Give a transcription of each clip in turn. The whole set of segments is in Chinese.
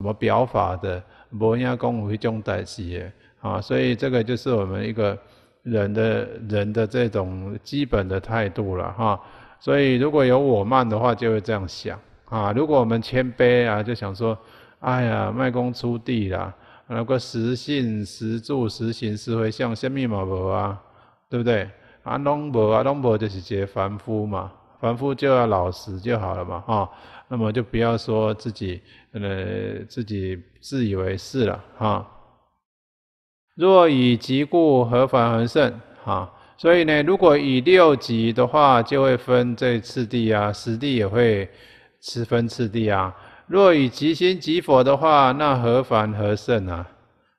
什么表法的摩耶功夫会种代起的啊？所以这个就是我们一个人的人的这种基本的态度了哈。所以如果有我慢的话，就会这样想啊。如果我们谦卑啊，就想说，哎呀，卖公出地啦，那个实信、实住实行实回向，什么嘛无啊？对不对？啊，拢无啊，拢无就是皆凡夫嘛。凡夫就要老实就好了嘛，哈，那么就不要说自己呃自己自以为是了，哈。若以即故何凡何胜？哈，所以呢，如果以六级的话，就会分这次第啊，十地也会十分次第啊。若以即心即佛的话，那何凡何圣啊？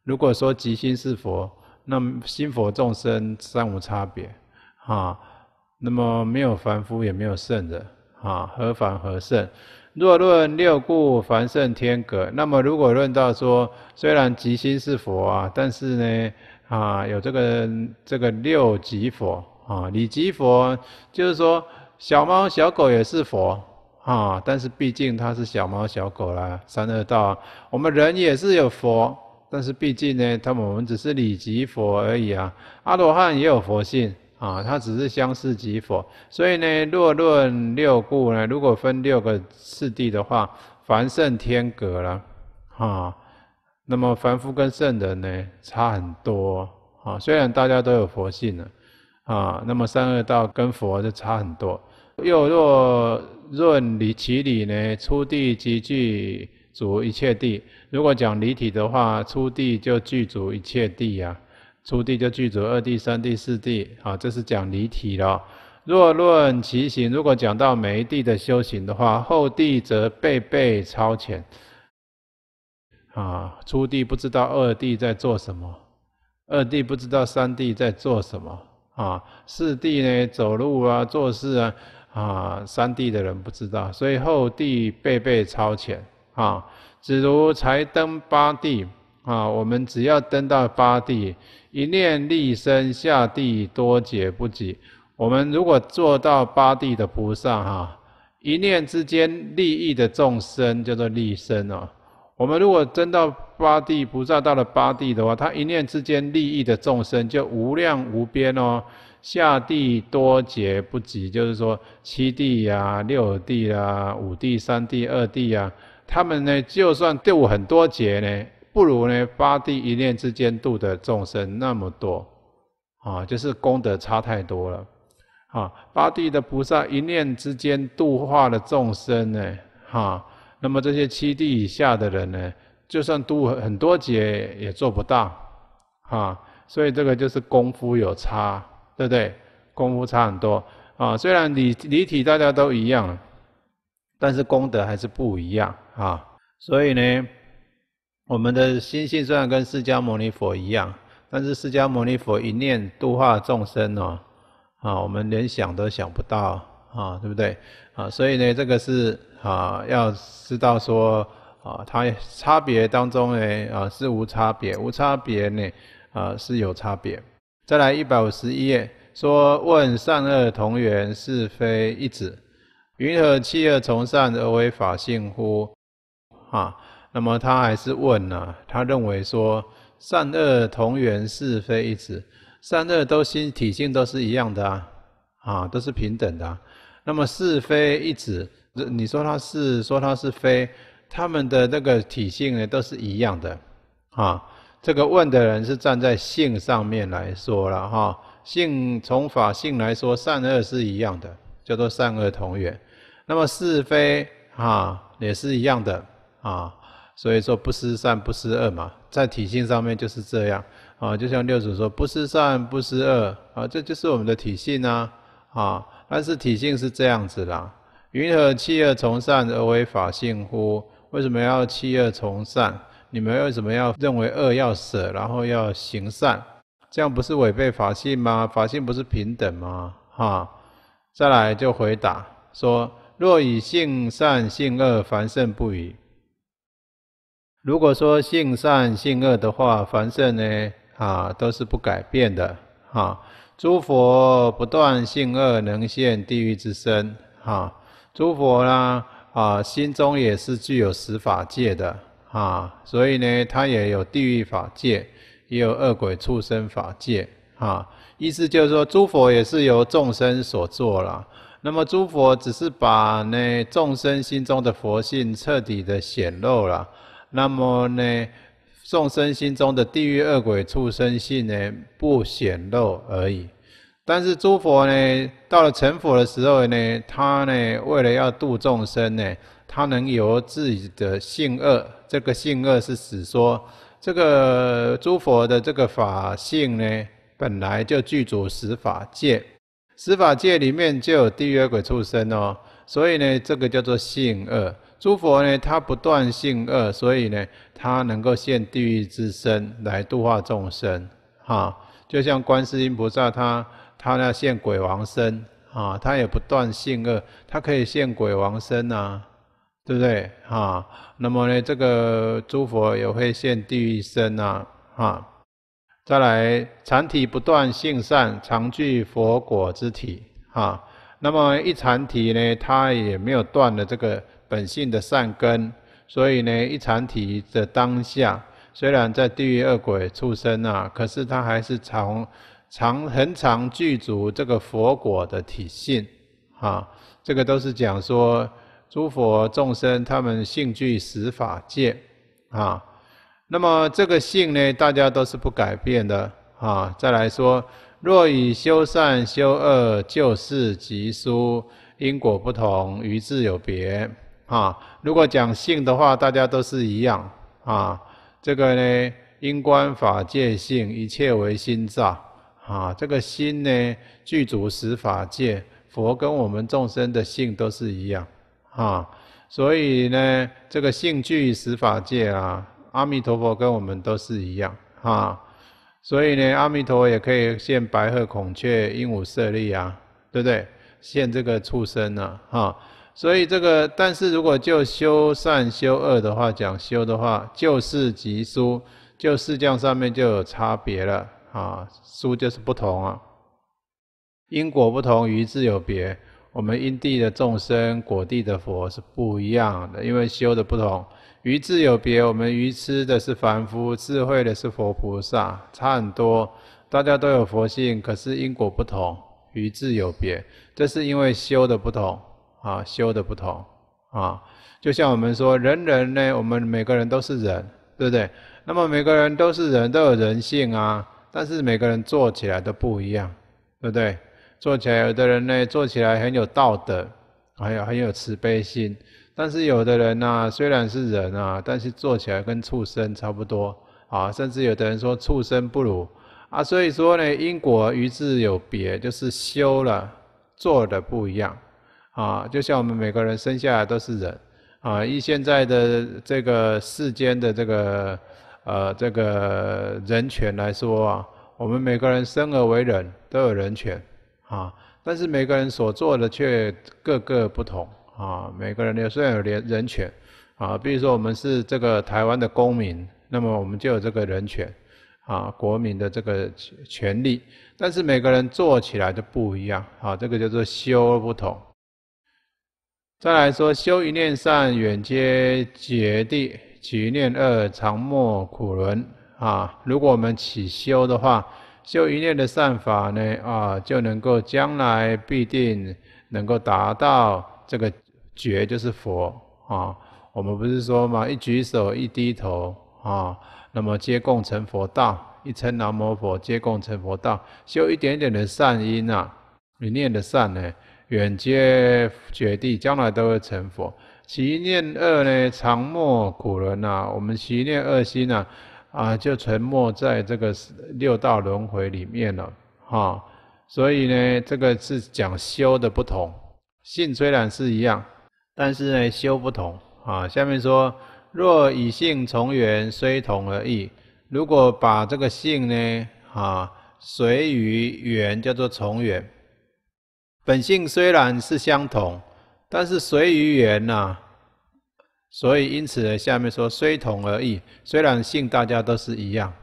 如果说即心是佛，那心佛众生三无差别，哈。那么没有凡夫也没有圣人啊，何凡何圣？若论六故凡圣天格。那么如果论到说，虽然吉心是佛啊，但是呢啊，有这个这个六极佛啊，理极佛就是说小猫小狗也是佛啊，但是毕竟它是小猫小狗啦，三恶道。我们人也是有佛，但是毕竟呢，他们我们只是礼极佛而已啊。阿罗汉也有佛性。啊，它只是相似即佛，所以呢，若论六故呢，如果分六个次第的话，凡圣天格了，哈，那么凡夫跟圣人呢差很多，啊，虽然大家都有佛性了，啊，那么三恶道跟佛就差很多。又若论离其理呢，出地即具足一切地。如果讲离体的话，出地就具足一切地呀。初地就具足二地三地四地啊，这是讲离体了。若论其行，如果讲到每一地的修行的话，后地则倍倍超前。啊，初地不知道二地在做什么，二地不知道三地在做什么啊。四地呢，走路啊，做事啊，啊，三地的人不知道，所以后地倍倍超前啊。只如才登八地啊，我们只要登到八地。一念立身，下地多劫不吉。我们如果做到八地的菩萨哈，一念之间利益的众生叫做立身哦。我们如果真到八地菩萨到了八地的话，他一念之间利益的众生就无量无边哦。下地多劫不吉，就是说七地呀、六地啊、五地、三地、二地啊，他们呢，就算我很多劫呢。不如呢，八地一念之间度的众生那么多啊，就是功德差太多了啊。八地的菩萨一念之间度化的众生呢，哈，那么这些七地以下的人呢，就算度很多劫也做不到啊。所以这个就是功夫有差，对不对？功夫差很多啊。虽然理理体大家都一样，但是功德还是不一样啊。所以呢。我们的心性虽然跟释迦牟尼佛一样，但是释迦牟尼佛一念度化众生哦，啊，我们连想都想不到啊，对不对？啊，所以呢，这个是啊，要知道说啊，它差别当中呢，啊，是无差别，无差别呢，啊，是有差别。再来一百五十一页，说问善恶同源，是非一指，云何弃恶从善而为法性乎？啊。那么他还是问呢？他认为说善恶同源，是非一指，善恶都心体性都是一样的啊，啊，都是平等的。那么是非一指，你说它是，说它是非，他们的那个体性呢，都是一样的啊。这个问的人是站在性上面来说了哈，性从法性来说，善恶是一样的，叫做善恶同源。那么是非啊，也是一样的啊。所以说不思善不思恶嘛，在体性上面就是这样啊，就像六祖说不思善不思恶啊，这就是我们的体性啊啊！但是体性是这样子啦，云何弃恶从善而为法性乎？为什么要弃恶从善？你们为什么要认为恶要舍，然后要行善？这样不是违背法性吗？法性不是平等吗？哈！再来就回答说：若以性善性恶，凡圣不已。如果说性善性恶的话，凡圣呢啊都是不改变的啊。诸佛不断性恶，能现地狱之身啊。诸佛呢啊心中也是具有十法界的啊，所以呢他也有地狱法界，也有恶鬼畜生法界啊。意思就是说，诸佛也是由众生所做了，那么诸佛只是把那众生心中的佛性彻底的显露了。那么呢，众生心中的地狱恶鬼畜生性呢不显露而已。但是诸佛呢，到了成佛的时候呢，他呢为了要度众生呢，他能由自己的性恶，这个性恶是实说。这个诸佛的这个法性呢，本来就具足十法界，十法界里面就有地狱恶鬼畜生哦，所以呢，这个叫做性恶。诸佛呢，他不断性恶，所以呢，他能够现地狱之身来度化众生，哈，就像观世音菩萨，他他呢现鬼王身，啊，他也不断性恶，他可以现鬼王身啊，对不对？哈，那么呢，这个诸佛也会现地狱身啊，哈，再来，禅体不断性善，常具佛果之体，哈，那么一禅体呢，他也没有断的这个。本性的善根，所以呢，一禅体的当下，虽然在地狱恶鬼畜生啊，可是他还是常常恒常具足这个佛果的体性啊。这个都是讲说诸佛众生他们性具十法界啊。那么这个性呢，大家都是不改变的啊。再来说，若以修善修恶，就是即殊因果不同，于自有别。啊，如果讲性的话，大家都是一样啊。这个呢，因观法界性，一切为心造啊。这个心呢，具足十法界，佛跟我们众生的性都是一样啊。所以呢，这个性具十法界啊，阿弥陀佛跟我们都是一样啊。所以呢，阿弥陀佛也可以现白鹤、孔雀、鹦鹉舍利啊，对不对？现这个畜生呢，哈。所以这个，但是如果就修善修恶的话，讲修的话，就世即殊，就事相上面就有差别了啊。殊就是不同啊，因果不同，于智有别。我们因地的众生，果地的佛是不一样的，因为修的不同。愚智有别，我们愚痴的是凡夫，智慧的是佛菩萨，差很多。大家都有佛性，可是因果不同，愚智有别，这是因为修的不同。啊，修的不同啊，就像我们说，人人呢，我们每个人都是人，对不对？那么每个人都是人，都有人性啊，但是每个人做起来都不一样，对不对？做起来有的人呢，做起来很有道德，还有很有慈悲心，但是有的人呢，虽然是人啊，但是做起来跟畜生差不多啊，甚至有的人说畜生不如啊，所以说呢，因果与自有别，就是修了做的不一样。啊，就像我们每个人生下来都是人，啊，以现在的这个世间的这个呃，这个人权来说啊，我们每个人生而为人，都有人权，啊，但是每个人所做的却各个不同，啊，每个人有虽然有连人权，啊，比如说我们是这个台湾的公民，那么我们就有这个人权，啊，国民的这个权利，但是每个人做起来就不一样，啊，这个叫做修而不同。再来说，修一念善，远接觉地；，起一念恶，常莫苦轮。啊，如果我们起修的话，修一念的善法呢，啊，就能够将来必定能够达到这个觉，就是佛。啊，我们不是说嘛，一举手一低头啊，那么皆共成佛道；，一称南无佛，皆共成佛道。修一点点的善因啊，你念的善呢？远接绝地，将来都会成佛。习念恶呢，常默苦人呐。我们习念恶心呢，啊，就沉没在这个六道轮回里面了，哈。所以呢，这个是讲修的不同。性虽然是一样，但是呢，修不同啊。下面说，若以性从缘，虽同而异。如果把这个性呢，啊，随于缘，叫做从缘。本性虽然是相同，但是随于缘呐，所以因此呢，下面说虽同而异。虽然性大家都是一样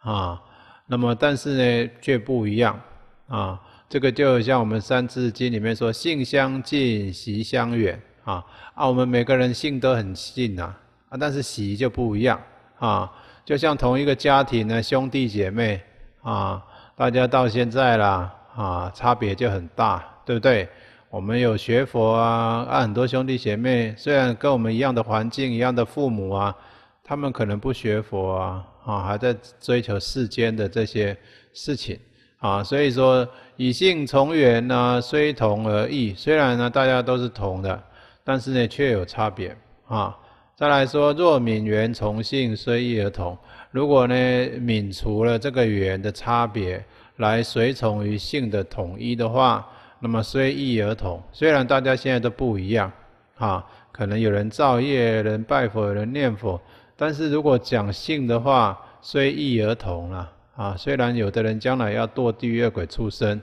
啊，那么但是呢却不一样啊。这个就像我们《三字经》里面说“性相近，习相远”啊。啊，我们每个人性都很近呐，啊，但是习就不一样啊。就像同一个家庭呢，兄弟姐妹啊，大家到现在啦啊，差别就很大。对不对？我们有学佛啊，啊，很多兄弟姐妹，虽然跟我们一样的环境、一样的父母啊，他们可能不学佛啊，啊，还在追求世间的这些事情啊。所以说，以性从缘呢，虽同而异；虽然呢，大家都是同的，但是呢，却有差别啊。再来说，若泯缘从性，虽异而同。如果呢，泯除了这个缘的差别，来随从于性的统一的话。那么虽异而同，虽然大家现在都不一样，啊，可能有人造业，人拜佛，有人念佛，但是如果讲性的话，虽异而同了，啊，虽然有的人将来要堕地狱、恶鬼、畜生，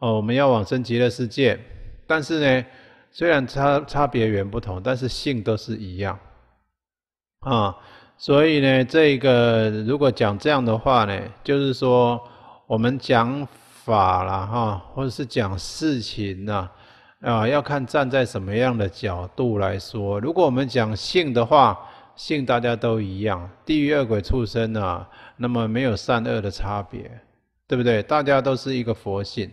哦，我们要往生极乐世界，但是呢，虽然差差别远不同，但是性都是一样，啊，所以呢，这个如果讲这样的话呢，就是说我们讲。法啦哈，或者是讲事情呐，啊，要看站在什么样的角度来说。如果我们讲性的话，性大家都一样，地狱恶鬼畜生啊，那么没有善恶的差别，对不对？大家都是一个佛性。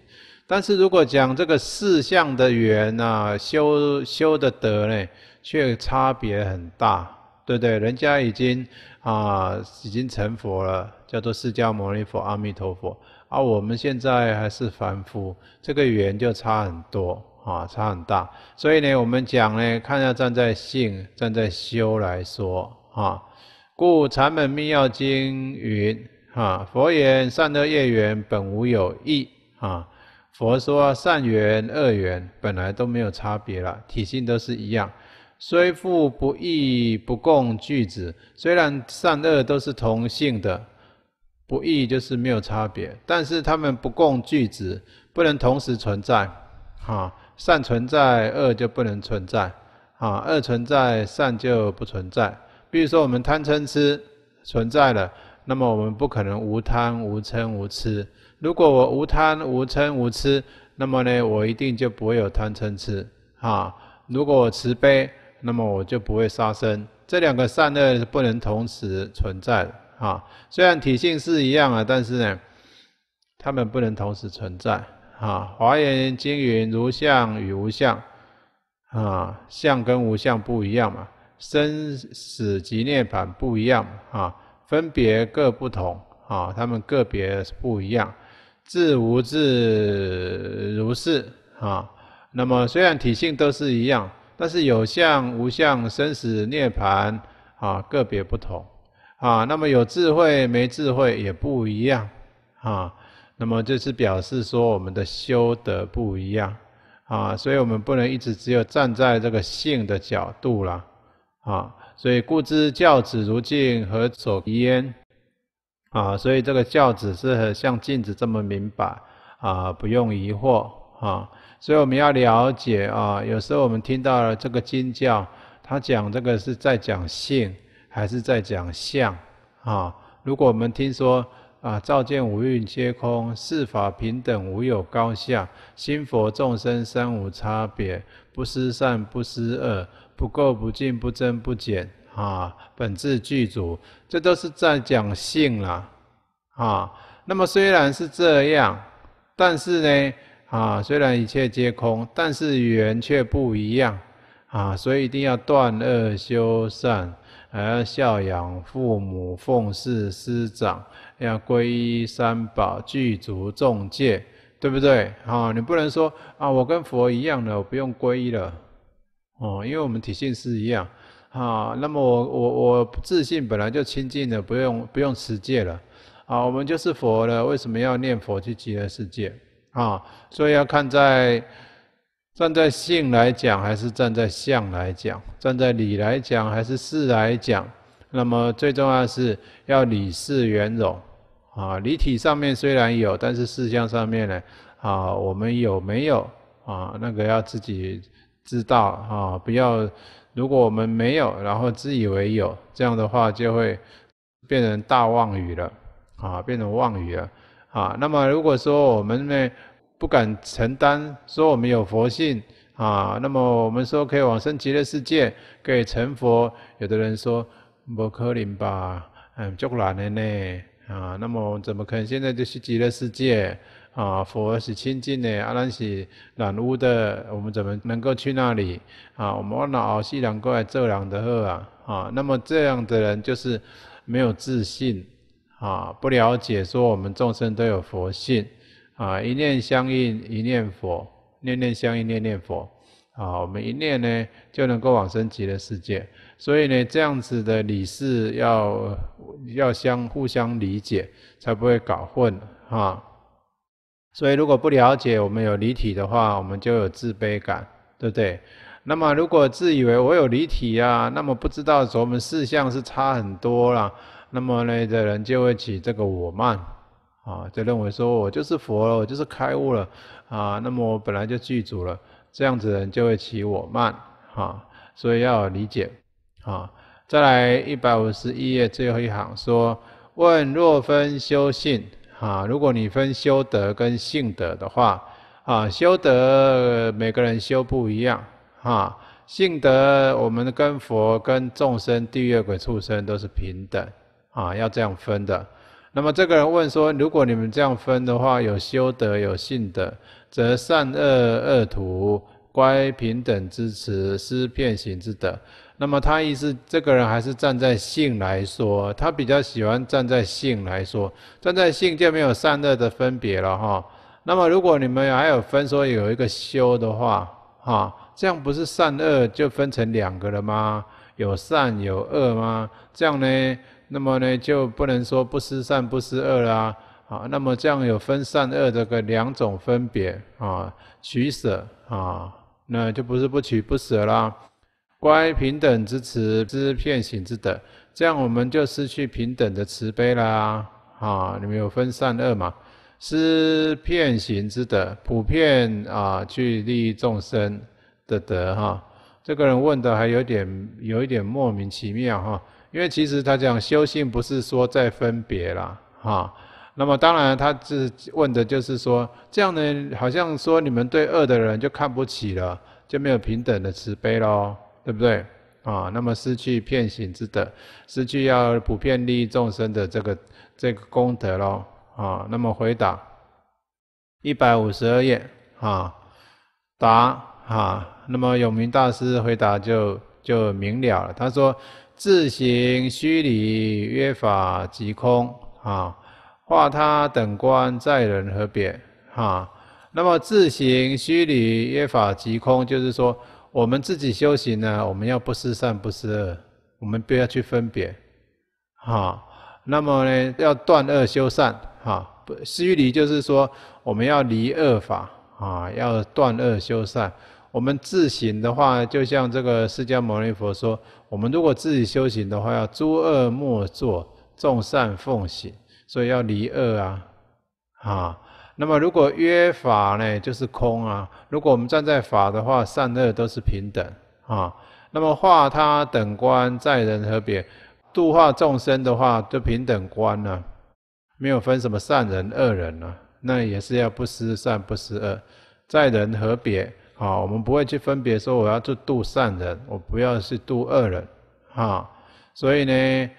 但是如果讲这个四相的缘呐，修修的德呢，却差别很大，对不对？人家已经啊，已经成佛了，叫做释迦牟尼佛、阿弥陀佛。啊，我们现在还是凡夫，这个缘就差很多啊，差很大。所以呢，我们讲呢，看下站在性、站在修来说啊。故《禅门密要经》云：哈，佛言善恶业缘本无有异啊。佛说善缘、恶缘本来都没有差别了，体性都是一样。虽复不异不共俱止，虽然善恶都是同性的。不异就是没有差别，但是他们不共聚子，不能同时存在。哈，善存在，恶就不能存在；啊，恶存在，善就不存在。比如说，我们贪嗔痴存在了，那么我们不可能无贪无嗔无痴。如果我无贪无嗔无痴，那么呢，我一定就不会有贪嗔痴。哈，如果我慈悲，那么我就不会杀生。这两个善恶是不能同时存在。啊，虽然体性是一样啊，但是呢，它们不能同时存在啊。华严经云：“如相与无相，啊，相跟无相不一样嘛。生死及涅槃不一样啊，分别各不同啊，它们个别不一样。自无自如是啊。那么虽然体性都是一样，但是有相无相、生死涅槃啊，个别不同。”啊，那么有智慧没智慧也不一样，啊，那么这是表示说我们的修德不一样，啊，所以我们不能一直只有站在这个性的角度啦。啊，所以故知教子如镜，何所焉？啊，所以这个教子是很像镜子这么明白，啊，不用疑惑，啊，所以我们要了解啊，有时候我们听到了这个经教，他讲这个是在讲性。还是在讲相啊？如果我们听说啊，照见五蕴皆空，四法平等，无有高下，心佛众生三无差别，不思善，不思恶，不垢不净，不增不减啊，本质具足，这都是在讲性啦。啊。那么虽然是这样，但是呢啊，虽然一切皆空，但是缘却不一样啊，所以一定要断恶修善。还要孝养父母，奉事师长，要皈依三宝，具足众戒，对不对？哈，你不能说啊，我跟佛一样的，我不用皈依了，哦，因为我们体性是一样，啊，那么我我我自信本来就清净的，不用不用持戒了，啊，我们就是佛了，为什么要念佛去极乐世界？啊，所以要看在。站在性来讲，还是站在相来讲；站在理来讲，还是事来讲。那么最重要是要理事圆融啊，理体上面虽然有，但是事项上面呢，啊，我们有没有啊？那个要自己知道啊，不要。如果我们没有，然后自以为有，这样的话就会变成大妄语了啊，变成妄语了啊。那么如果说我们呢？不敢承担，说我们有佛性啊。那么我们说可以往生极乐世界，可以成佛。有的人说不可能吧？嗯，就可的呢啊。那么怎么可能现在就是极乐世界啊？佛是清净的，阿兰是染污的，我们怎么能够去那里啊？我们老西凉过来做两的恶啊啊。那么这样的人就是没有自信啊，不了解说我们众生都有佛性。啊，一念相应一念佛，念念相应念念佛，啊，我们一念呢就能够往生极乐世界。所以呢，这样子的理事要要相互相理解，才不会搞混啊。所以如果不了解我们有离体的话，我们就有自卑感，对不对？那么如果自以为我有离体啊，那么不知道我们四项是差很多啦，那么呢的人就会起这个我慢。啊，就认为说我就是佛了，我就是开悟了，啊，那么我本来就具足了，这样子人就会起我慢，哈，所以要理解，啊，再来一百五十一页最后一行说，问若分修性，啊，如果你分修德跟性德的话，啊，修德每个人修不一样，啊。性德我们跟佛跟众生地狱鬼畜生都是平等，啊，要这样分的。那么这个人问说：“如果你们这样分的话，有修德、有性德，则善恶、恶徒、乖平等支持施变行之德。”那么他意思，这个人还是站在性来说，他比较喜欢站在性来说，站在性就没有善恶的分别了哈。那么如果你们还有分说有一个修的话，哈，这样不是善恶就分成两个了吗？有善有恶吗？这样呢？那么呢，就不能说不思善、不思恶啦，啊，那么这样有分善恶这个两种分别啊，取舍啊，那就不是不取不舍啦。关于平等之慈、知片行之德，这样我们就失去平等的慈悲啦，啊，你们有分善恶嘛，思片行之德，普遍啊去利益众生的德哈。这个人问的还有点有一点莫名其妙哈。因为其实他讲修性不是说在分别啦，哈。那么当然，他是问的就是说，这样呢，好像说你们对恶的人就看不起了，就没有平等的慈悲喽，对不对？啊，那么失去遍行之德，失去要普遍利益众生的这个这个功德喽，啊。那么回答一百五十二页，啊，答啊，那么永明大师回答就就明了了，他说。自行虚理约法即空啊，化他等观在人何别哈？那么自行虚理约法即空，就是说我们自己修行呢，我们要不思善不思恶，我们不要去分别哈。那么呢，要断恶修善哈。虚理就是说，我们要离恶法啊，要断恶修善。我们自省的话，就像这个释迦牟尼佛说：，我们如果自己修行的话，要诸恶莫作，众善奉行，所以要离恶啊，啊。那么如果约法呢，就是空啊。如果我们站在法的话，善恶都是平等啊。那么化他等观，在人和别？度化众生的话，就平等观呢，没有分什么善人恶人啊，那也是要不失善，不失恶，在人和别？啊，我们不会去分别说我要去度善人，我不要是度恶人，啊，所以呢，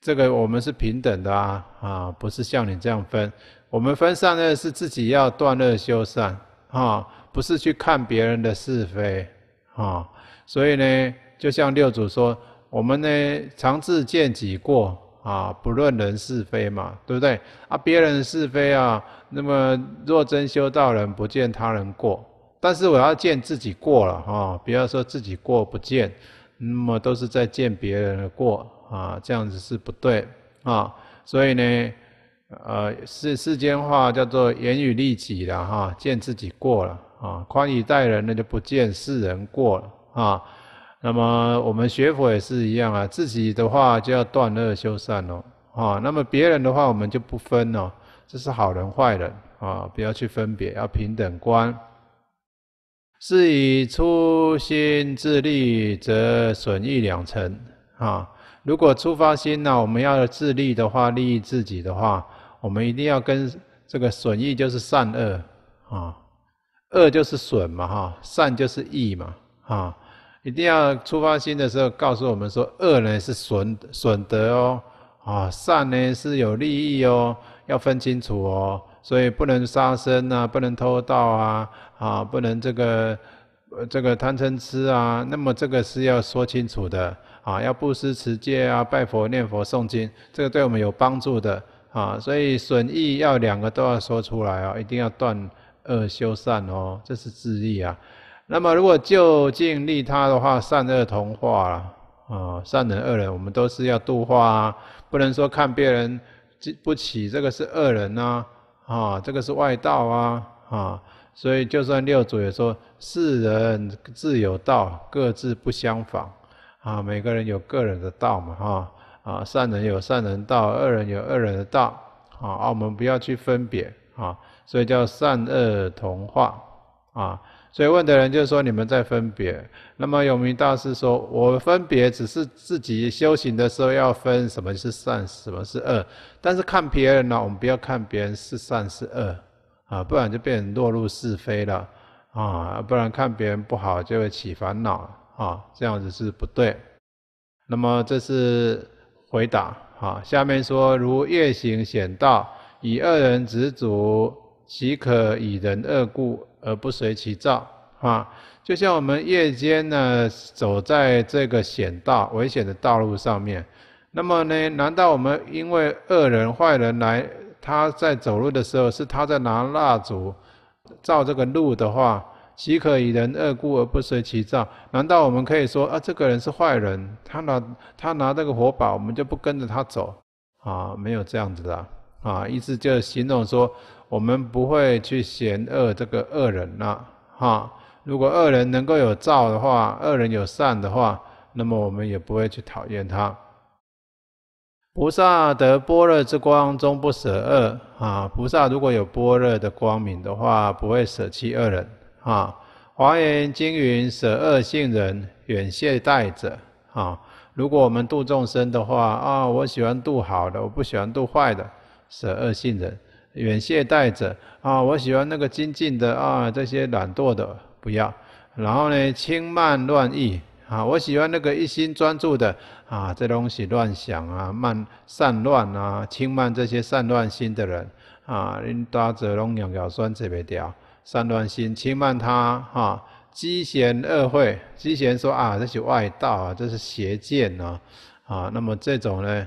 这个我们是平等的啊，啊，不是像你这样分。我们分善恶是自己要断恶修善，哈，不是去看别人的是非，哈。所以呢，就像六祖说，我们呢常自见己过，啊，不论人是非嘛，对不对？啊，别人是非啊，那么若真修道人，不见他人过。但是我要见自己过了哈，不要说自己过不见，那么都是在见别人的过啊，这样子是不对啊。所以呢，呃，世世间话叫做言于利己了哈，见自己过了啊，宽以待人，那就不见世人过了啊。那么我们学佛也是一样啊，自己的话就要断恶修善哦，啊，那么别人的话我们就不分哦，这是好人坏人啊，不要去分别，要平等观。是以初心自利，则损益两成啊。如果出发心呢，我们要自利的话，利益自己的话，我们一定要跟这个损益，就是善恶啊，恶就是损嘛，哈，善就是益嘛，啊，一定要出发心的时候，告诉我们说，恶呢是损损德哦，啊，善呢是有利益哦，要分清楚哦。所以不能杀生啊，不能偷盗啊，啊，不能这个，这个贪嗔痴啊。那么这个是要说清楚的啊，要布施持戒啊，拜佛念佛诵经，这个对我们有帮助的啊。所以损益要两个都要说出来哦，一定要断恶修善哦，这是智益啊。那么如果就近利他的话，善恶同化啊，善人恶人我们都是要度化啊，不能说看别人不起这个是恶人呐。啊，这个是外道啊！啊，所以就算六祖也说，世人自有道，各自不相仿啊。每个人有个人的道嘛，哈啊，善人有善人道，恶人有恶人的道啊。我们不要去分别啊，所以叫善恶同化啊。所以问的人就说：“你们在分别。”那么永明大师说：“我分别只是自己修行的时候要分什么是善，什么是恶。但是看别人呢，我们不要看别人是善是恶啊，不然就变成落入是非了啊。不然看别人不好就会起烦恼啊，这样子是不对。那么这是回答啊。下面说：如夜行险道，以二人执足，岂可以人二故？”而不随其照啊，就像我们夜间呢走在这个险道、危险的道路上面，那么呢，难道我们因为恶人、坏人来，他在走路的时候是他在拿蜡烛照这个路的话，岂可以人恶故而不随其照？难道我们可以说啊，这个人是坏人，他拿他拿这个火把，我们就不跟着他走啊？没有这样子的啊，意思就是形容说。我们不会去嫌恶这个恶人呐，哈！如果恶人能够有造的话，恶人有善的话，那么我们也不会去讨厌他。菩萨得般若之光，终不舍恶啊！菩萨如果有般若的光明的话，不会舍弃恶人啊！华严经云：舍恶性人，远懈怠者啊！如果我们度众生的话啊，我喜欢度好的，我不喜欢度坏的，舍恶性人。远懈怠者啊，我喜欢那个精进的啊，这些懒惰的不要。然后呢，轻慢乱意啊，我喜欢那个一心专注的啊，这东西乱想啊，慢散乱啊，轻慢这些散乱心的人啊，拎大着龙羊角酸这边掉，散乱心轻慢他哈，机嫌恶会机嫌说啊，这是外道啊，这是邪见啊，啊，那么这种呢？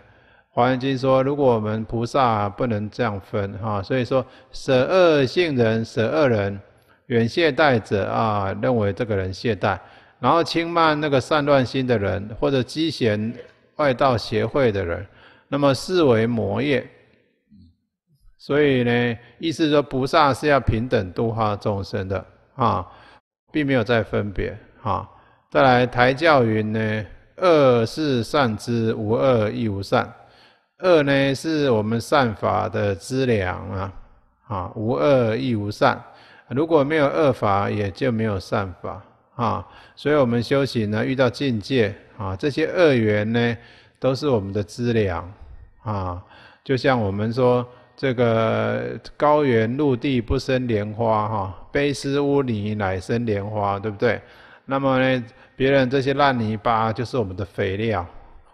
华严经说，如果我们菩萨不能这样分哈，所以说舍恶性人舍恶人，远懈怠者啊，认为这个人懈怠，然后轻慢那个善乱心的人或者积嫌外道邪会的人，那么视为魔业。所以呢，意思说菩萨是要平等度化众生的啊，并没有再分别啊。再来台教云呢，恶是善之无恶亦无善。恶呢，是我们善法的资粮啊，啊，无恶亦无善，如果没有恶法，也就没有善法啊。所以，我们修行呢，遇到境界啊，这些恶缘呢，都是我们的资粮啊。就像我们说，这个高原陆地不生莲花哈，卑湿污泥乃生莲花，对不对？那么呢，别人这些烂泥巴就是我们的肥料。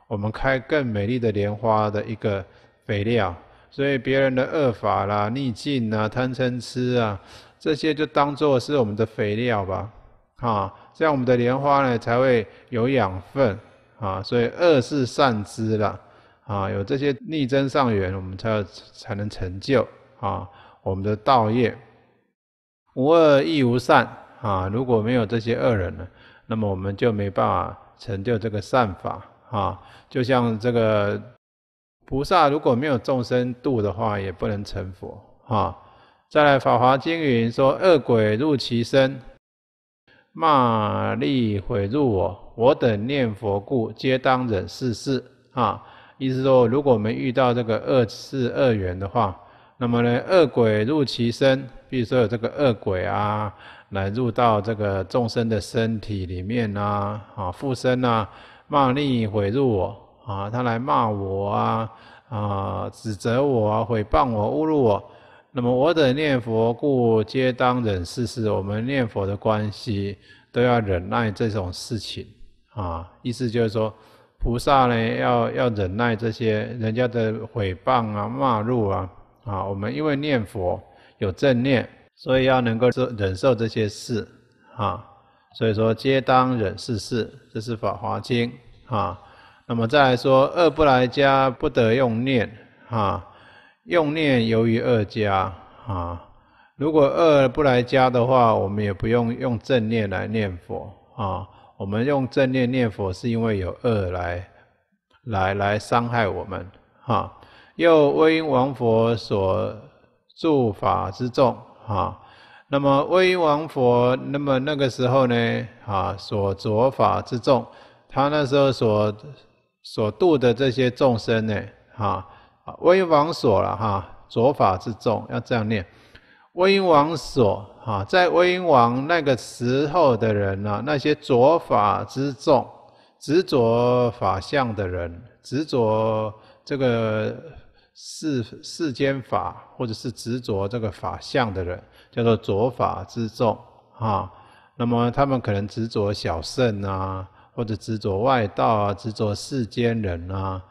我们开更美丽的莲花的一个肥料，所以别人的恶法啦、逆境呐、贪嗔痴啊，这些就当做是我们的肥料吧，啊，这样我们的莲花呢才会有养分，啊，所以恶是善知啦，啊，有这些逆增上缘，我们才才能成就啊我们的道业。无恶亦无善，啊，如果没有这些恶人呢，那么我们就没办法成就这个善法。啊，就像这个菩萨如果没有众生度的话，也不能成佛啊。再来，《法华经》云：“说恶鬼入其身，骂力毁入我，我等念佛故，皆当忍世事。”啊，意思说，如果我们遇到这个恶事恶缘的话，那么呢，恶鬼入其身，比如说有这个恶鬼啊，来入到这个众生的身体里面啊，啊，附身啊。骂逆毁辱我啊！他来骂我啊啊！指责我啊，毁谤我，侮辱我。那么我等念佛故，皆当忍事事。我们念佛的关系，都要忍耐这种事情啊。意思就是说，菩萨呢，要要忍耐这些人家的毁谤啊、骂詈啊啊。我们因为念佛有正念，所以要能够受忍受这些事啊。所以说，皆当忍世事，这是《法华经》啊。那么再来说，恶不来家不得用念啊。用念由于恶家啊。如果恶不来家的话，我们也不用用正念来念佛啊。我们用正念念佛，是因为有恶来，来来伤害我们啊。又为王佛所住法之众啊。那么威王佛，那么那个时候呢，啊，所着法之众，他那时候所所度的这些众生呢，啊，威王所了哈，着法之众要这样念，威王所啊，在威王那个时候的人呢，那些着法之众，执着法相的人，执着这个。世世间法，或者是执着这个法相的人，叫做着法之众啊。那么他们可能执着小圣啊，或者执着外道啊，执着世间人啊。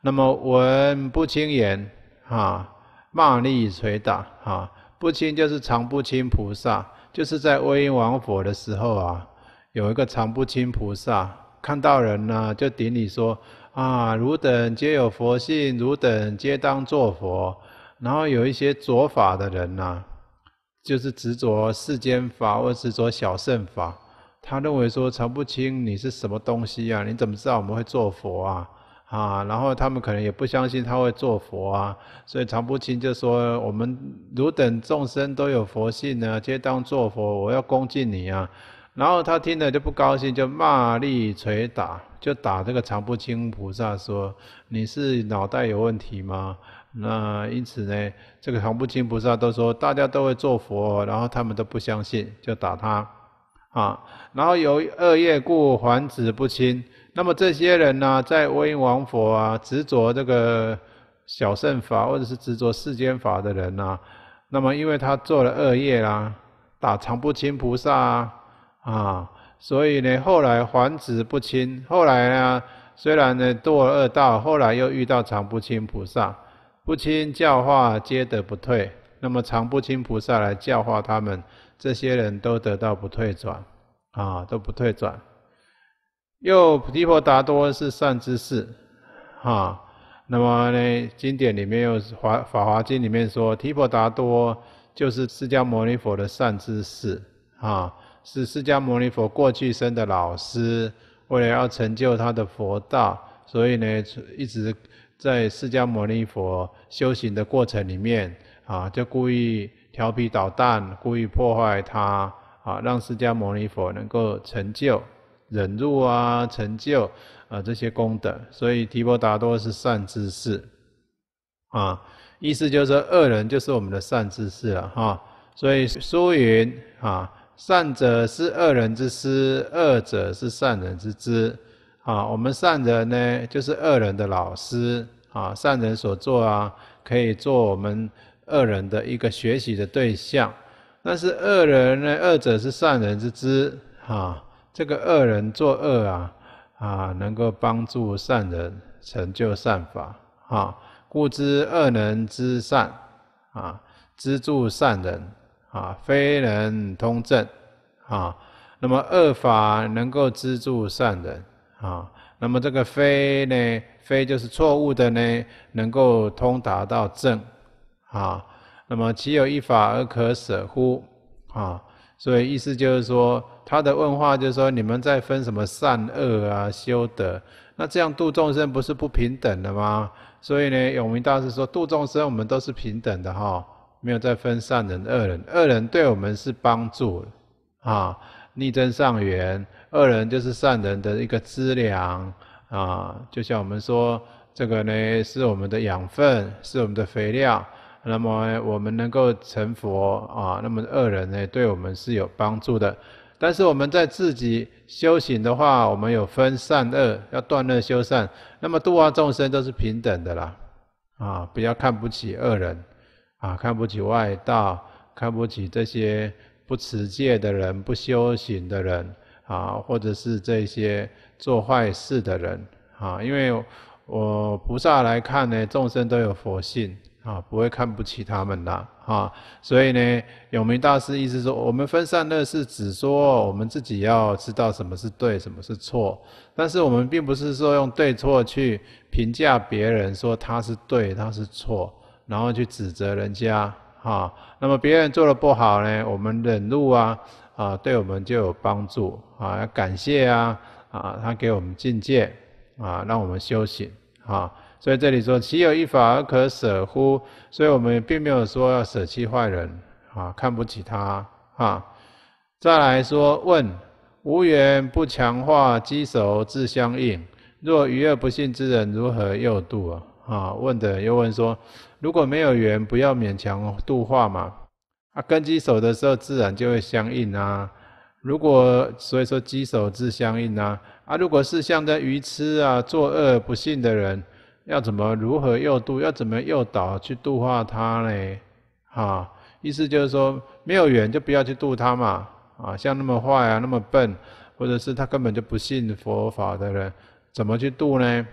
那么闻不清言啊，骂力捶打啊，不清就是常不清菩萨，就是在威音王佛的时候啊，有一个常不清菩萨看到人呢，就顶你说。啊，汝等皆有佛性，汝等皆当作佛。然后有一些着法的人呐，就是执着世间法或执着小乘法，他认为说常不清你是什么东西啊？你怎么知道我们会做佛啊？啊，然后他们可能也不相信他会做佛啊，所以常不清就说：我们汝等众生都有佛性呢，皆当作佛。我要恭敬你啊。然后他听了就不高兴，就骂、力、捶打，就打这个长不清菩萨说：“你是脑袋有问题吗？”那因此呢，这个长不清菩萨都说：“大家都会做佛，然后他们都不相信，就打他。”啊，然后有恶业故，还子不清。那么这些人呢，在威王佛啊，执着这个小圣法或者是执着世间法的人呢，那么因为他做了恶业啦，打长不清菩萨啊。啊，所以呢，后来还子不轻，后来呢，虽然呢堕恶道，后来又遇到常不清菩萨，不轻教化皆得不退。那么常不清菩萨来教化他们，这些人都得到不退转，啊，都不退转。又提婆达多是善知识，啊，那么呢，经典里面又华法华经》里面说，提婆达多就是释迦牟尼佛的善知识，啊。是释迦牟尼佛过去生的老师，为了要成就他的佛道，所以呢，一直在释迦牟尼佛修行的过程里面啊，就故意调皮捣蛋，故意破坏他啊，让释迦牟尼佛能够成就忍辱啊，成就啊这些功德。所以提婆达多是善知识啊，意思就是说恶人就是我们的善知识了哈。所以疏云啊。善者是恶人之师，恶者是善人之知。啊，我们善人呢，就是恶人的老师。啊，善人所做啊，可以做我们恶人的一个学习的对象。但是恶人呢，恶者是善人之知。啊，这个恶人做恶啊，啊，能够帮助善人成就善法。啊。故知恶人之善，啊，资助善人。啊，非人通正，啊，那么恶法能够资助善人，啊，那么这个非呢，非就是错误的呢，能够通达到正，啊，那么岂有一法而可舍乎？啊，所以意思就是说，他的问话就是说，你们在分什么善恶啊，修德，那这样度众生不是不平等的吗？所以呢，永明大师说，度众生我们都是平等的哈。没有再分善人、恶人。恶人对我们是帮助啊，逆增上缘。恶人就是善人的一个资粮，啊，就像我们说，这个呢是我们的养分，是我们的肥料。那么我们能够成佛啊，那么恶人呢对我们是有帮助的。但是我们在自己修行的话，我们有分善恶，要断恶修善。那么度化众生都是平等的啦，啊，不要看不起恶人。啊，看不起外道，看不起这些不持戒的人、不修行的人啊，或者是这些做坏事的人啊。因为我菩萨来看呢，众生都有佛性啊，不会看不起他们的啊。所以呢，永明大师意思说，我们分善恶是只说我们自己要知道什么是对，什么是错。但是我们并不是说用对错去评价别人，说他是对，他是错。然后去指责人家，哈，那么别人做的不好呢？我们忍怒啊，啊，对我们就有帮助啊，要感谢啊，啊，他给我们境界啊，让我们修行啊。所以这里说，岂有一法而可舍乎？所以我们并没有说要舍弃坏人啊，看不起他啊。再来说问：无缘不强化机手自相应，若愚恶不信之人，如何诱度啊？啊，问的又问说，如果没有缘，不要勉强度化嘛。啊，根基手的时候，自然就会相应啊。如果所以说，基手自相应啊。啊，如果是像在愚痴啊、作恶不幸的人，要怎么如何诱导？要怎么诱导去度化他呢？啊，意思就是说，没有缘就不要去度他嘛。啊，像那么坏啊，那么笨，或者是他根本就不信佛法的人，怎么去度呢？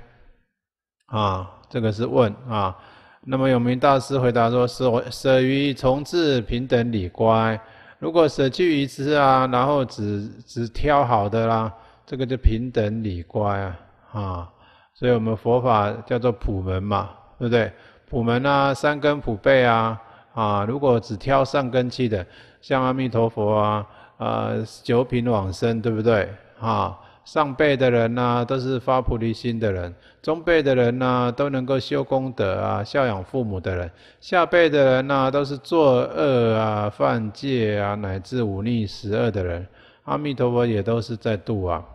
啊。这个是问啊，那么永明大师回答说：舍舍于从自平等理乖。如果舍去一次啊，然后只只挑好的啦，这个就平等理乖啊，啊，所以我们佛法叫做普门嘛，对不对？普门啊，三根普被啊，啊，如果只挑上根器的，像阿弥陀佛啊，呃，九品往生，对不对啊？上辈的人呐，都是发菩提心的人；中辈的人呐，都能够修功德啊、孝养父母的人；下辈的人呐，都是作恶啊、犯戒啊，乃至忤逆十恶的人。阿弥陀佛也都是在度啊！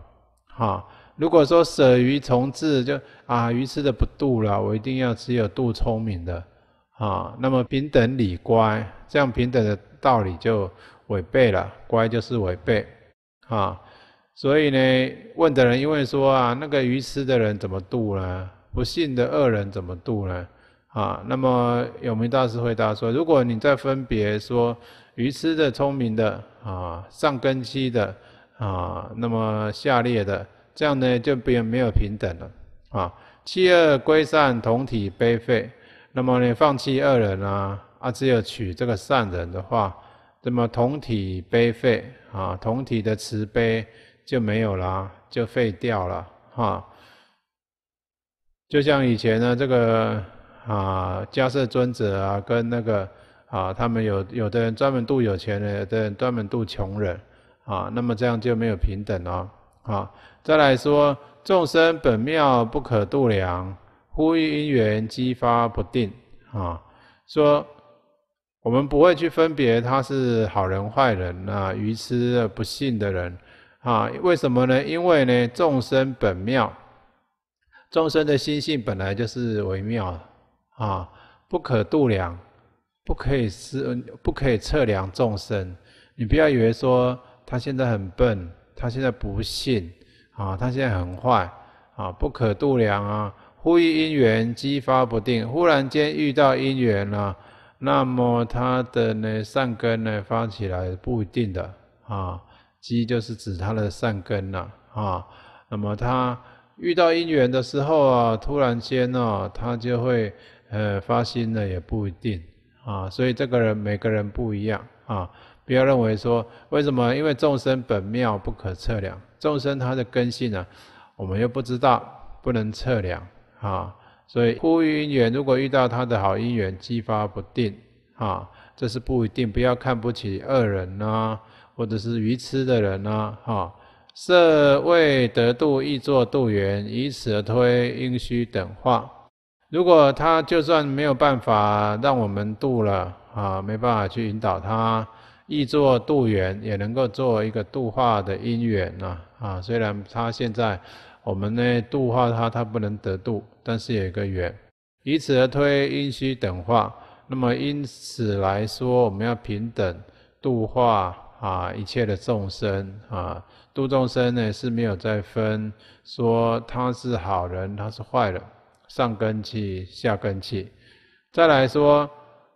哈，如果说舍愚从智，就啊愚痴的不度了，我一定要只有度聪明的啊。那么平等理乖，这样平等的道理就违背了，乖就是违背啊。所以呢，问的人因为说啊，那个愚痴的人怎么度呢？不信的恶人怎么度呢？啊，那么永明大师回答说：，如果你再分别说愚痴的、聪明的，啊，上根基的，啊，那么下列的，这样呢，就别没有平等了。啊，弃恶归善，同体悲废。那么你放弃恶人啊，啊，只有取这个善人的话，那么同体悲废，啊，同体的慈悲。就没有啦，就废掉了，哈。就像以前呢，这个啊，迦舍尊者啊，跟那个啊，他们有有的人专门度有钱人，有的人专门度穷人，啊，那么这样就没有平等了啊。再来说，众生本妙不可度量，呼吁因缘激发不定，啊，说我们不会去分别他是好人坏人，啊，愚痴不信的人。啊，为什么呢？因为呢，众生本妙，众生的心性本来就是微妙啊，不可度量，不可以是不可以测量众生。你不要以为说他现在很笨，他现在不信啊，他现在很坏啊，不可度量啊。忽遇因缘，激发不定，忽然间遇到因缘了，那么他的呢善根呢发起来不一定的啊。机就是指他的善根呐、啊，那么他遇到因缘的时候啊，突然间呢，他就会呃发心了，也不一定啊，所以这个人每个人不一样啊，不要认为说为什么？因为众生本妙不可测量，众生他的根性呢，我们又不知道，不能测量啊，所以吁因缘，如果遇到他的好因缘，激发不定啊，这是不一定，不要看不起恶人啊。或者是愚痴的人呢？哈，色为得度，易作度缘，以此而推因虚等化。如果他就算没有办法让我们度了啊，没办法去引导他，易作度缘也能够做一个度化的因缘呢？啊，虽然他现在我们呢度化他，他不能得度，但是有一个缘，以此而推因虚等化。那么因此来说，我们要平等度化。啊，一切的众生啊，度众生呢是没有在分，说他是好人，他是坏人，上根器、下根器。再来说，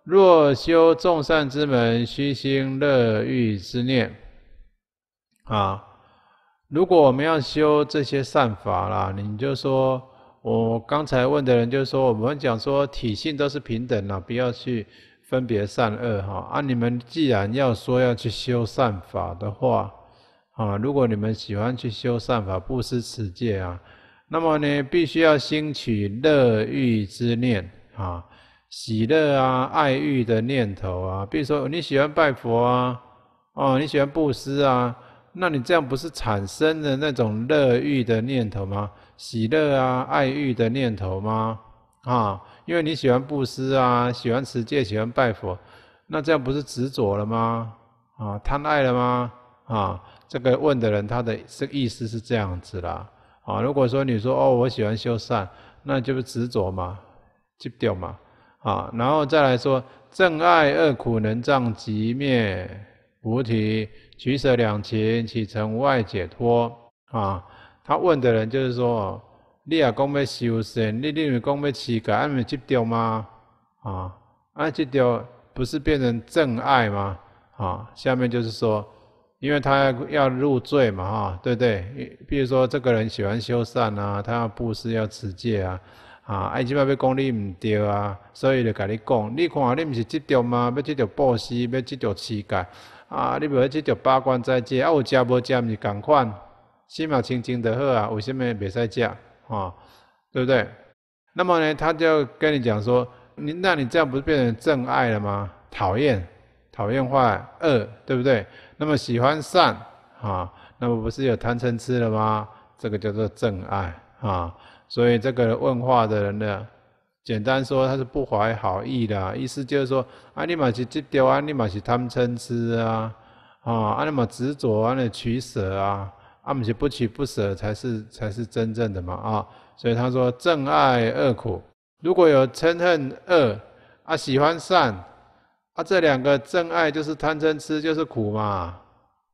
若修众善之门，虚心乐欲之念，啊，如果我们要修这些善法啦，你就说我刚才问的人就说，我们讲说体性都是平等啦，不要去。分别善恶哈，啊，你们既然要说要去修善法的话，啊，如果你们喜欢去修善法、布施持戒啊，那么呢，必须要兴取乐欲之念啊，喜乐啊、爱欲的念头啊，比如说你喜欢拜佛啊，啊，你喜欢布施啊，那你这样不是产生的那种乐欲的念头吗？喜乐啊、爱欲的念头吗？啊？因为你喜欢布施啊，喜欢持戒，喜欢拜佛，那这样不是执着了吗？啊，贪爱了吗？啊，这个问的人他的意思是这样子啦。啊，如果说你说哦，我喜欢修善，那就是执着嘛，戒掉嘛。啊，然后再来说，正爱恶苦能障即灭，菩提取舍两情岂成外解脱？啊，他问的人就是说。你啊讲要修身，你认为讲要持戒，安尼执着吗？啊，安执着不是变成正爱吗？啊，下面就是说，因为他要入罪嘛，啊，对不对？比如说，这个人喜欢修善啊，他要布施要持戒啊，啊，伊即摆要讲你毋对啊，所以就甲你讲，你看你毋是执着吗？要执着布施，要执着持戒，啊，你无要执着八关斋戒，啊，有食无食毋是共款，心嘛清净就好啊，为什么袂使食？啊，对不对？那么呢，他就跟你讲说，你那你这样不是变成正爱了吗？讨厌，讨厌坏恶，对不对？那么喜欢善啊，那么不是有贪嗔痴了吗？这个叫做正爱啊。所以这个问话的人呢，简单说他是不怀好意的，意思就是说，啊，你嘛是执掉，啊，你嘛是贪嗔痴啊，啊，啊，你嘛执着啊，那取舍啊。他们是不取不舍才是才是真正的嘛啊！所以他说正爱恶苦，如果有嗔恨恶啊，喜欢善啊，这两个正爱就是贪嗔痴，就是苦嘛，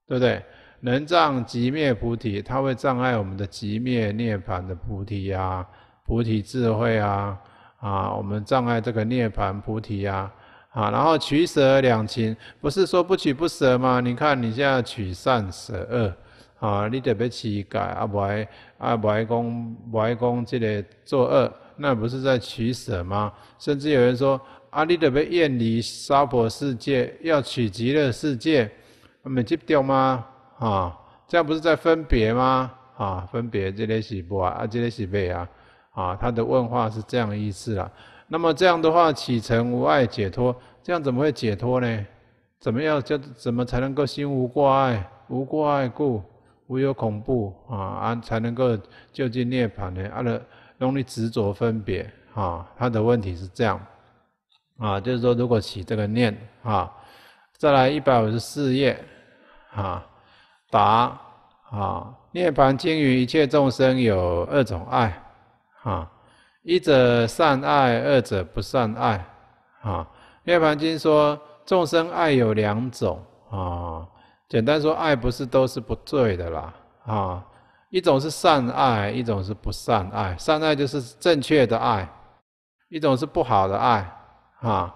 对不对？能障即灭菩提，它会障碍我们的即灭涅槃的菩提呀、菩提智慧啊啊！我们障碍这个涅槃菩提呀啊！然后取舍两情，不是说不取不舍吗？你看你现在取善舍恶。啊！你得要起改啊！不爱啊！不爱讲，不爱讲这类作恶，那不是在取舍吗？甚至有人说啊！你得要远离娑婆世界，要取极乐世界，没这掉吗？啊！这样不是在分别吗？啊！分别这类喜不啊？这类喜悲啊？啊！他的问话是这样意思啦。那么这样的话，起尘无碍解脱，这样怎么会解脱呢？怎么样？叫怎么才能够心无挂碍，无挂碍故？无有恐怖啊，才能够救济涅槃的。啊，容易执着分别啊。他的问题是这样啊，就是说，如果起这个念啊，再来一百五十四页啊，答啊，《涅槃经》云：一切众生有二种爱啊，一者善爱，二者不善爱啊。《涅槃经》说，众生爱有两种啊。简单说，爱不是都是不对的啦，啊，一种是善爱，一种是不善爱。善爱就是正确的爱，一种是不好的爱，啊。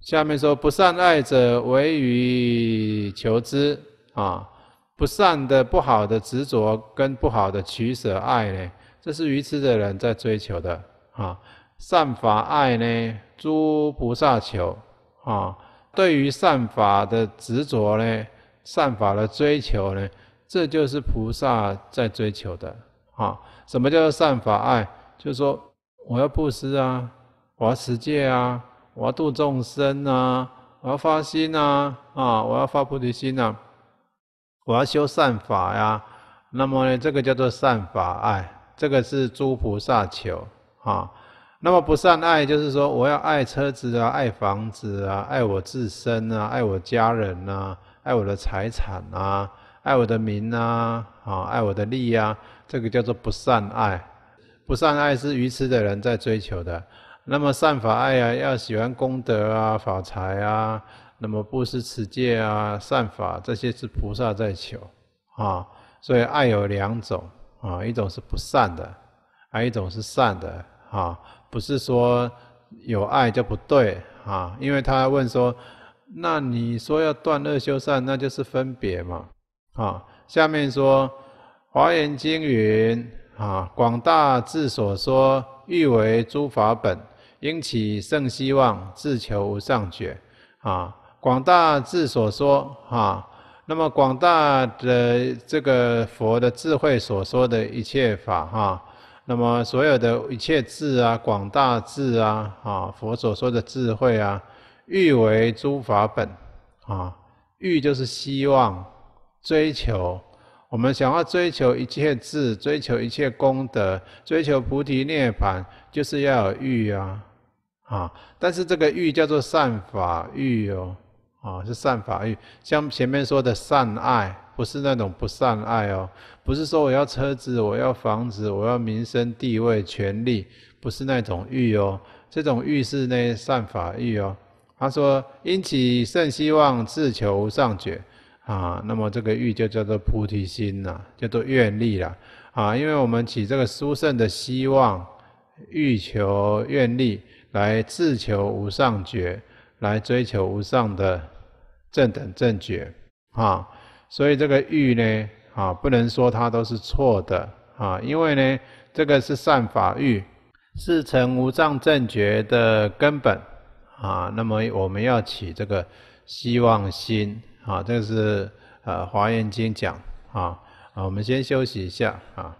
下面说不善爱者为于求知啊，不善的不好的执着跟不好的取舍爱呢，这是愚痴的人在追求的啊。善法爱呢，诸菩萨求啊，对于善法的执着呢。善法的追求呢，这就是菩萨在追求的啊。什么叫做善法爱？就是说，我要布施啊，我要持戒啊，我要度众生啊，我要发心啊，啊，我要发菩提心啊，我要修善法呀。那么，这个叫做善法爱，这个是诸菩萨求啊。那么，不善爱就是说，我要爱车子啊，爱房子啊，爱我自身啊，爱我家人啊。爱我的财产啊，爱我的名啊，啊，爱我的利呀，这个叫做不善爱，不善爱是愚痴的人在追求的。那么善法爱啊，要喜欢功德啊、法财啊，那么布施持戒啊、善法这些是菩萨在求啊。所以爱有两种啊，一种是不善的，还有一种是善的啊。不是说有爱就不对啊，因为他问说。那你说要断恶修善，那就是分别嘛。啊，下面说《华严经》云：啊，广大智所说，欲为诸法本，因其盛希望，自求无上觉。啊，广大智所说，啊，那么广大的这个佛的智慧所说的一切法，哈，那么所有的一切智啊，广大智啊，啊，佛所说的智慧啊。欲为诸法本，啊，欲就是希望、追求。我们想要追求一切智，追求一切功德，追求菩提涅槃，就是要欲啊，啊！但是这个欲叫做善法欲哦，啊，是善法欲。像前面说的善爱，不是那种不善爱哦，不是说我要车子、我要房子、我要名声、地位、权利，不是那种欲哦，这种欲是那善法欲哦。他说：“因起圣希望自求上觉，啊，那么这个欲就叫做菩提心呐，叫做愿力了，啊，因为我们起这个殊胜的希望、欲求、愿力，来自求无上觉，来追求无上的正等正觉，啊，所以这个欲呢，啊，不能说它都是错的，啊，因为呢，这个是善法欲，是成无上正觉的根本。”啊，那么我们要起这个希望心啊，这个是呃《华严经》讲啊，啊，我们先休息一下啊。